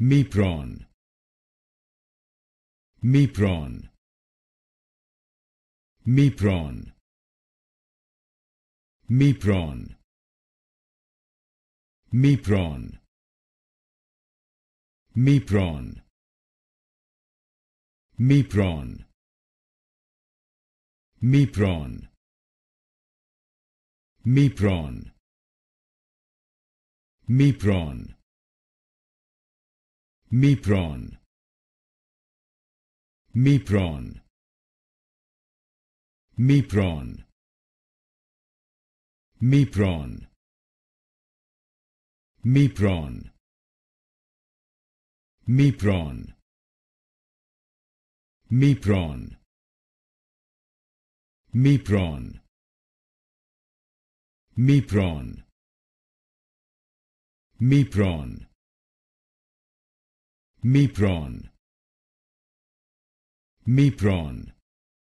Mipron Mipron Mipron Mipron Mipron Mipron Mipron Mipron Mipron Mipron Mipron Mipron Mipron Mipron Mipron Mipron Mipron Mipron Mipron Mipron Mipron Mipron